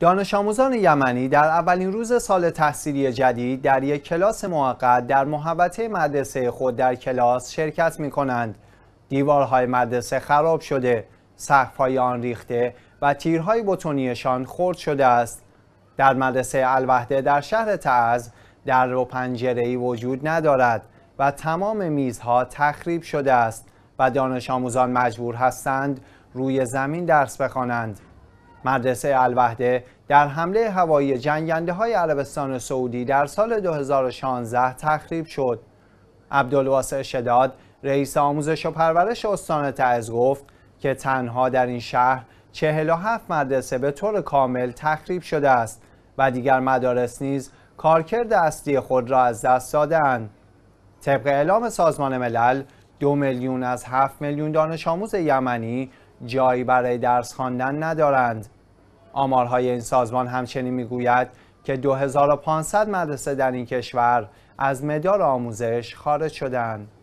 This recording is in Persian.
دانش آموزان یمنی در اولین روز سال تحصیلی جدید در یک کلاس موقت در محوطه مدرسه خود در کلاس شرکت می کنند. دیوارهای مدرسه خراب شده، سقف‌های آن ریخته و تیرهای بتونیشان خرد شده است. در مدرسه الوحده در شهر تعز در و ای وجود ندارد و تمام میزها تخریب شده است و دانش آموزان مجبور هستند روی زمین درس بخوانند. مدرسه الوحده در حمله هوایی جنگنده های عربستان سعودی در سال 2016 تخریب شد. عبدالواسع شداد رئیس آموزش و پرورش استان تعز گفت که تنها در این شهر 47 مدرسه به طور کامل تخریب شده است و دیگر مدارس نیز کارکرد اصلی خود را از دست دادن. طبق اعلام سازمان ملل دو میلیون از 7 میلیون دانش آموز یمنی جایی برای درس خواندن ندارند. آمارهای این سازمان همچنین میگوید که 2500 مدرسه در این کشور از مدار آموزش خارج شدند.